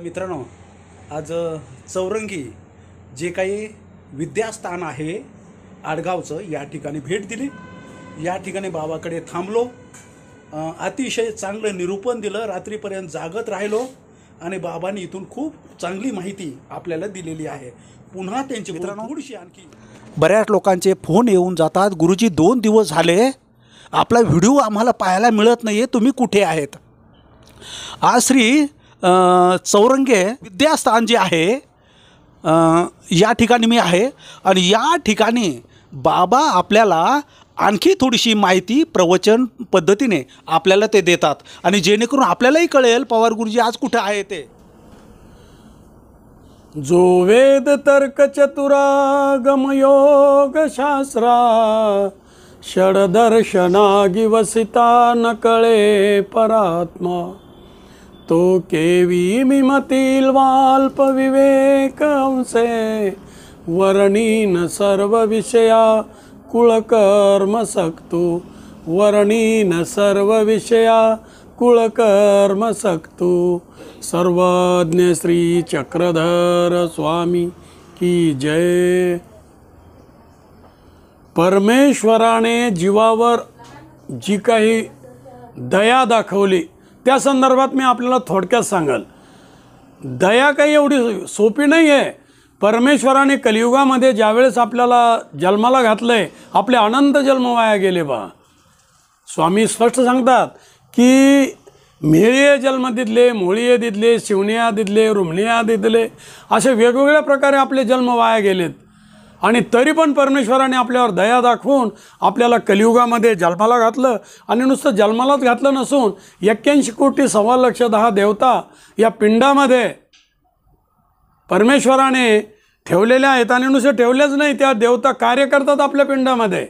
मित्रांनो आज चौरंगी जे काही विद्यास्थान आहे आडगावचं या ठिकाणी भेट दिली या ठिकाणी बाबाकडे थांबलो अतिशय चांगलं निरूपण दिलं रात्रीपर्यंत जागत राहिलो आणि बाबांनी इथून खूप चांगली माहिती आपल्याला दिलेली आहे पुन्हा त्यांची मित्रांनो थोडीशी आणखी बऱ्याच लोकांचे फोन येऊन जातात गुरुजी दोन दिवस झाले आपला व्हिडिओ आम्हाला पाहायला मिळत नाही आहे तुम्ही कुठे आहेत आज श्री चौरंगे विद्यास्थान जे आहे या ठिकाणी मी आहे आणि या ठिकाणी बाबा आपल्याला आणखी थोडीशी माहिती प्रवचन पद्धतीने आपल्याला ते देतात आणि जेणेकरून आपल्यालाही कळेल पवार गुरुजी आज कुठं आहे ते जो वेद तर्क शास्त्रा षडदर्शना गिवसिता न कळे परात्मा तो केवी मिमतील वाल्प विवेकंसे वर्णीन सर्व विषया कुळकर्म सक्तो वर्णीन सर्व विषया कुळकर्म सक्तो सर्वज्ञ श्री चक्रधर स्वामी की जय परमेश्वराने जीवावर जी काही दया दाखवली त्या संदर्भात मी आपल्याला थोडक्यात सांगेल दया काही एवढी सोपी नाही आहे परमेश्वराने कलियुगामध्ये ज्यावेळेस आपल्याला जन्माला घातलं आहे आपले अनंत जन्म वाया गेले बा स्वामी स्पष्ट सांगतात की मिळिये जन्म दिदले मोळीये दिदले शिवनिया दिदले रुमणिया दिदले असे वेगवेगळ्या प्रकारे आपले जन्म वाया गेलेत आणि तरी पण परमेश्वराने आपल्यावर दया दाखवून आपल्याला कलियुगामध्ये जन्माला घातलं आणि नुसतं जन्मालाच घातलं नसून एक्क्याऐंशी कोटी सव्वा लक्ष दहा देवता या पिंडामध्ये परमेश्वराने ठेवलेल्या आहेत आणि नुसतं ठेवलेच नाही त्या देवता कार्य करतात आपल्या पिंडामध्ये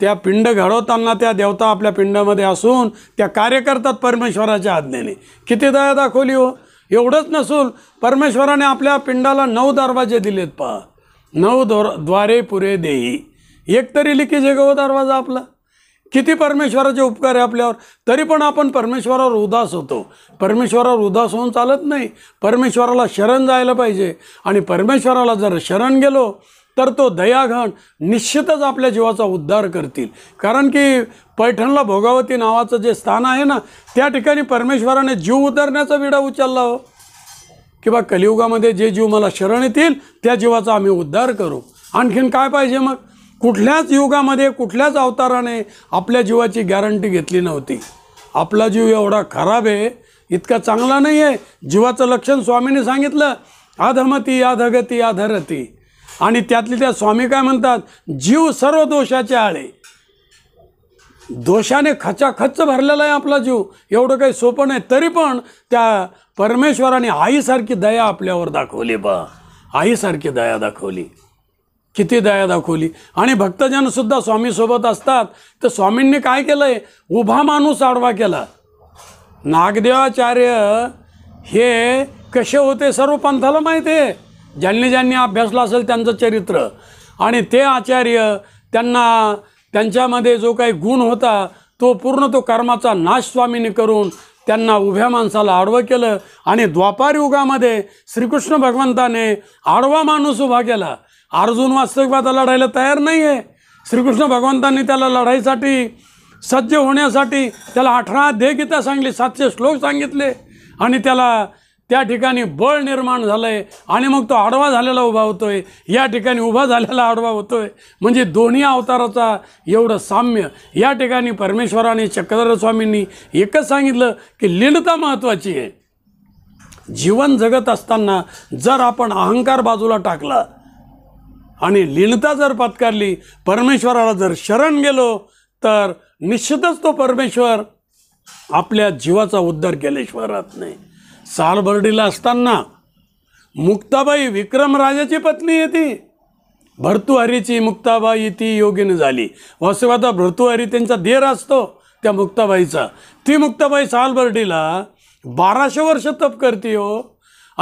त्या पिंड घडवताना त्या देवता आपल्या पिंडामध्ये असून त्या कार्य करतात परमेश्वराच्या आज्ञेने किती दया दाखवली हो एवढंच नसून परमेश्वराने आपल्या पिंडाला नऊ दरवाजे दिलेत पहा नव दोर द्वारे पुरे देई एकतरी लिखी जगव दरवाजा आपला किती परमेश्वराचे उपकार आहे आपल्यावर तरी पण आपण परमेश्वरावर उदास होतो परमेश्वरावर उदास होऊन चालत नाही परमेश्वराला शरण जायला पाहिजे आणि परमेश्वराला जर शरण गेलो तर तो दयाघण निश्चितच आपल्या जीवाचा उद्धार करतील कारण की पैठणला भोगावती नावाचं जे स्थान आहे ना त्या ठिकाणी परमेश्वराने जीव उतरण्याचा विडा उचलला हो किंवा कलियुगामध्ये जे जीव मला शरण येतील त्या जीवाचा आम्ही उद्धार करू आणखीन काय पाहिजे मग कुठल्याच युगामध्ये कुठल्याच अवताराने आपल्या जीवाची गॅरंटी घेतली नव्हती आपला जीव एवढा खराब आहे इतका चांगला नाही आहे जीवाचं लक्षण स्वामीने सांगितलं अधमती अधगती अधरती आणि त्यातली त्या स्वामी काय म्हणतात जीव सर्व दोषाचे आळे दोषाने खचाखच भरलेला आहे आपला जीव एवढं काही सोपं नाही तरी पण त्या परमेश्वराने आईसारखी दया आपल्यावर दाखवली बा आईसारखी दया दाखवली किती दया दाखवली आणि भक्तजनसुद्धा स्वामीसोबत असतात तर स्वामींनी काय केलं आहे उभा माणूस आडवा केला नागदेवाचार्य हे कसे होते सर्व पंथाला माहीत आहे ज्यांनी ज्यांनी अभ्यासला असेल त्यांचं चरित्र आणि ते आचार्य त्यांना त्यांच्यामध्ये जो काही गुण होता तो पूर्ण तो कर्माचा नाश स्वामीने करून त्यांना उभ्या माणसाला आडवं केलं आणि द्वापार युगामध्ये श्रीकृष्ण भगवंताने आडवा माणूस उभा केला अर्जुन वास्तविकवादा लढायला तयार नाही आहे श्रीकृष्ण भगवंतांनी त्याला लढाईसाठी सज्ज होण्यासाठी त्याला अठरा देगीता सांगली सातशे श्लोक सांगितले आणि त्याला त्या ठिकाणी बळ निर्माण झालं आहे आणि मग तो आडवा झालेला उभा होतोय या ठिकाणी उभा झालेला आडवा होतोय म्हणजे दोन्ही अवताराचा एवढं साम्य या ठिकाणी परमेश्वराने चक्रधर स्वामींनी एकच सांगितलं की लीनता महत्त्वाची आहे जीवन जगत असताना जर आपण अहंकार बाजूला टाकला आणि लीनता जर पत्कारली परमेश्वराला जर शरण गेलो तर निश्चितच तो परमेश्वर आपल्या जीवाचा उद्धार केल्याशिवाय नाही सालबर्डीला असताना मुक्ताबाई विक्रमराजाची पत्नी येते भर्तुहारीची मुक्ताबाई ती योगीनं झाली वास्तवात भर्तुहारी त्यांचा देर असतो त्या मुक्ताबाईचा ती मुक्ताबाई सालबर्डीला बाराशे वर्ष तप करते हो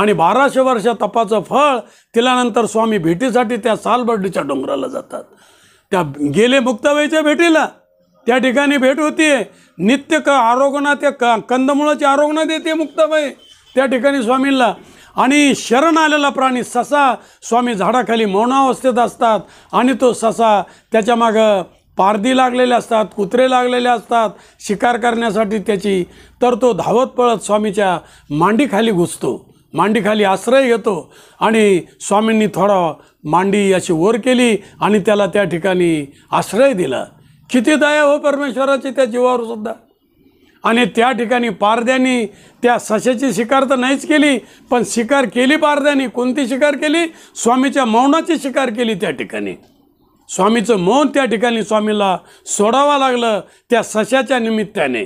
आणि बाराशे वर्ष तपाचं फळ तिलानंतर स्वामी भेटीसाठी त्या सालबर्डीच्या डोंगराला जातात त्या गेले मुक्ताबाईच्या भेटीला त्या ठिकाणी भेट होतीये नित्य क आरोगणा त्या क कंदमुळाची आरोग्य देते मुक्ताबाई त्या ठिकाणी स्वामींना आणि शरण आलेला प्राणी ससा स्वामी झाडाखाली मौनावस्थेत असतात आणि तो ससा त्याच्या मागं पारदी लागलेले असतात कुत्रे लागलेले असतात शिकार करण्यासाठी त्याची तर तो धावत पळत स्वामीच्या मांडीखाली घुसतो मांडीखाली आश्रय घेतो आणि स्वामींनी थोडा मांडी अशी वर केली आणि त्याला त्या ठिकाणी आश्रय दिला किती दया हो परमेश्वराची त्या जीवावर सुद्धा आणि त्या ठिकाणी पारद्यानी त्या सशाची शिकार तर नाहीच केली पण शिकार केली पारद्यांनी कोणती शिकार केली स्वामीच्या मौनाची शिकार केली त्या ठिकाणी स्वामीचं मौन त्या ठिकाणी स्वामीला सोडावं लागलं त्या सशाच्या निमित्ताने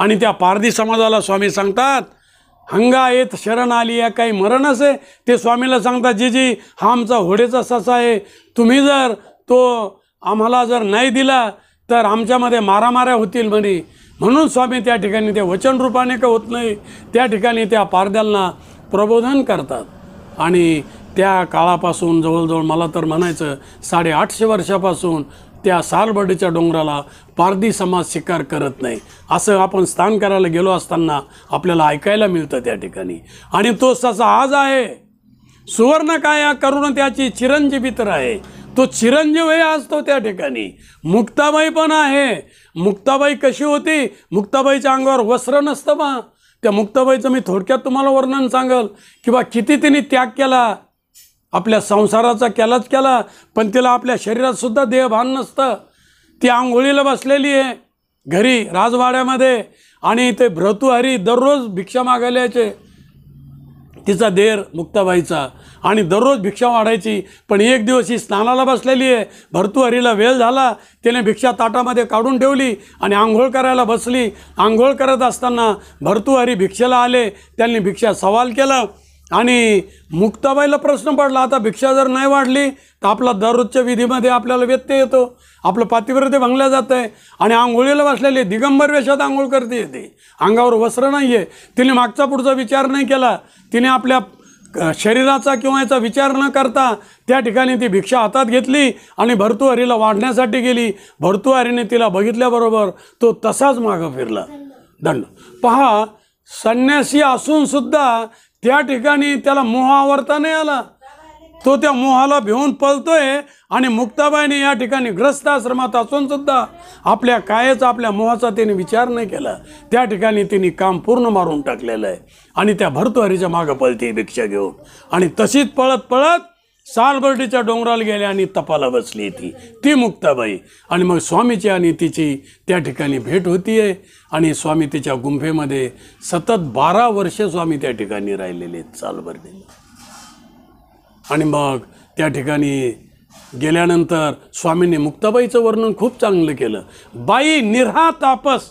आणि त्या पारधी समाजाला स्वामी सांगतात हंगा येत शरण आली या काही मरण असे ते स्वामीला सांगतात जी हा आमचा होडेचा ससा आहे तुम्ही जर तो आम्हाला जर नाही दिला तर आमच्यामध्ये मारामाऱ्या होतील म्हणे म्हणून स्वामी त्या ठिकाणी ते वचन रूपाने का होत नाही त्या ठिकाणी त्या पारद्यांना प्रबोधन करतात आणि त्या काळापासून जवळजवळ मला तर म्हणायचं साडेआठशे वर्षापासून त्या सालबडीच्या डोंगराला पारधी समाज शिकार करत नाही असं आपण स्थान करायला गेलो असताना आपल्याला ऐकायला मिळतं त्या ठिकाणी आणि तो तसा आज आहे सुवर्ण काय करून त्याची चिरंजीवी तर आहे तो चिरंजीवही असतो त्या ठिकाणी मुक्ताबाई पण आहे मुक्ताबाई कशी होती मुक्ताबाईच्या अंगावर वस्त्र नसतं बा त्या मुक्ताबाईचं मी थोडक्यात तुम्हाला वर्णन सांगल बा किती तिने त्याग केला आपल्या संसाराचा केलाच केला पण तिला आपल्या शरीरातसुद्धा देहभान नसतं ती आंघोळीला बसलेली आहे घरी राजवाड्यामध्ये आणि ते भ्रतुहरी दररोज भिक्षा मागायला यायचे तिचा देर मुक्ताबाईचा आणि दररोज भिक्षा वाढायची पण एक दिवस ही स्नानाला बसलेली आहे भरतुहरीला वेळ झाला तिने भिक्षा ताटामध्ये काढून ठेवली आणि आंघोळ करायला बसली आंघोळ करत असताना भरतुहरी भिक्षेला आले त्यांनी भिक्षा सवाल केला आणि मुक्ताबाईला प्रश्न पडला आता भिक्षा जर नाही वाढली तर आपला दररोजच्या विधीमध्ये आपल्याला व्यत्यय येतो आपलं पातिव्रते भंगल्या जात आहे आणि आंघोळीला बसलेली दिगंबर वेशात आंघोळ करते येते अंगावर वस्त्र नाही आहे तिने मागचा पुढचा विचार नाही केला तिने आपल्या शरीराचा किंवा याचा विचार न करता त्या ठिकाणी ती भिक्षा हातात घेतली आणि भरतुहारीला वाढण्यासाठी गेली भरतुहारीने तिला बघितल्याबरोबर तो तसाच मागं फिरला दंड पहा संन्यासी असूनसुद्धा त्या ठिकाणी त्याला मोह आवरता नाही आला तो त्या मोहाला भिवून पळतोय आणि मुक्ताबाईने या ठिकाणी ग्रस्त आश्रमात असून सुद्धा आपल्या कायेचा आपल्या मोहाचा तिने विचार नाही केला त्या ठिकाणी तिने काम पूर्ण मारून टाकलेलं आहे आणि त्या भरतोहरीच्या मागं पळते भिक्षा घेऊन आणि तशीच पळत पळत सालबर्डीच्या डोंगराला गेल्या आणि तपाला बसली ती ती मुक्ताबाई आणि मग स्वामीची आणि तिची त्या ठिकाणी भेट होती आहे आणि स्वामी तिच्या गुंफेमध्ये सतत बारा वर्षे स्वामी त्या ठिकाणी राहिलेले आहेत सालबर्डीला आणि मग त्या ठिकाणी गेल्यानंतर स्वामींनी मुक्ताबाईचं वर्णन खूप चांगलं केलं बाई निरहा तापस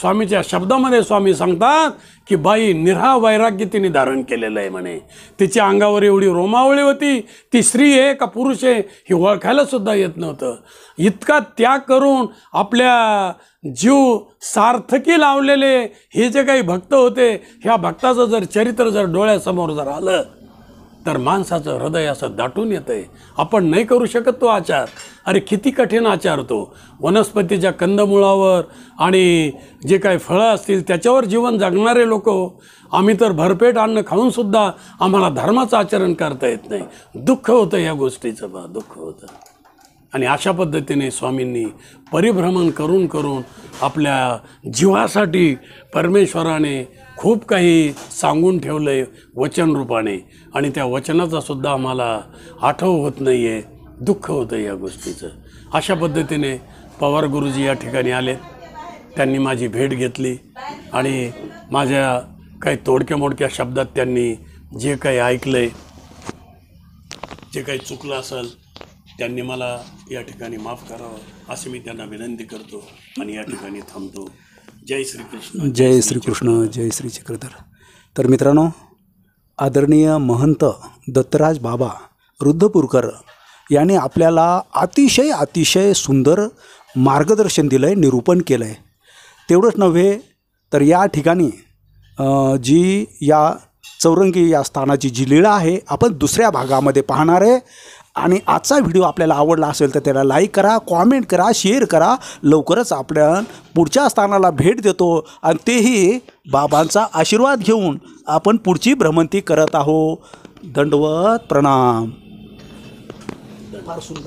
स्वामीच्या शब्दामध्ये स्वामी सांगतात की बाई निरहा वैराग्य तिने धारण केलेलं आहे म्हणे तिच्या अंगावर एवढी रोमावळी होती ती स्त्री आहे का पुरुष आहे हे ओळखायला सुद्धा येत नव्हतं इतका त्याग करून आपल्या जीव सार्थकी लावलेले हे जे काही भक्त होते ह्या भक्ताचं जर चरित्र जर डोळ्यासमोर जर आलं तर माणसाचं हृदय असं दाटून येतंय आपण नाही करू शकत तो आचार अरे किती कठीण आचार तो वनस्पतीच्या कंदमुळावर आणि जे काय फळं असतील त्याच्यावर जीवन जगणारे लोक आम्ही तर भरपेट अन्न खाऊनसुद्धा आम्हाला धर्माचं आचरण करता येत नाही दुःख होतं या गोष्टीचं बा दुःख होतं आणि अशा पद्धतीने स्वामींनी परिभ्रमण करून करून आपल्या जीवासाठी परमेश्वराने खूप काही सांगून ठेवलं आहे वचनरूपाने आणि त्या वचनाचासुद्धा आम्हाला आठव होत नाही आहे दुःख होतं या गोष्टीचं अशा पद्धतीने पवार गुरुजी या ठिकाणी आले त्यांनी माझी भेट घेतली आणि माझ्या काही तोडक्या मोडक्या शब्दात त्यांनी जे काही ऐकलंय जे काही चुकलं असेल त्यांनी मला या ठिकाणी माफ करावं असे मी त्यांना विनंती करतो आणि या ठिकाणी थांबतो जय श्री कृष्ण जय श्रीकृष्ण जय श्री चक्रधर तर मित्रांनो आदरणीय महंत दत्तराज बाबा रुद्धपूरकर याने आपल्याला अतिशय अतिशय सुंदर मार्गदर्शन दिलं आहे निरूपण केलं आहे तेवढंच नव्हे तर या ठिकाणी जी या चौरंगी या स्थानाची जी लीळा आहे आपण दुसऱ्या भागामध्ये पाहणार आहे आणि आजचा व्हिडिओ आपल्याला आवडला असेल तर त्याला लाईक करा कॉमेंट करा शेअर करा लवकरच आपल्या पुढच्या स्थानाला भेट देतो आणि तेही बाबांचा आशीर्वाद घेऊन आपण पुढची भ्रमंती करत आहो दंडवत प्रणाम para o Sul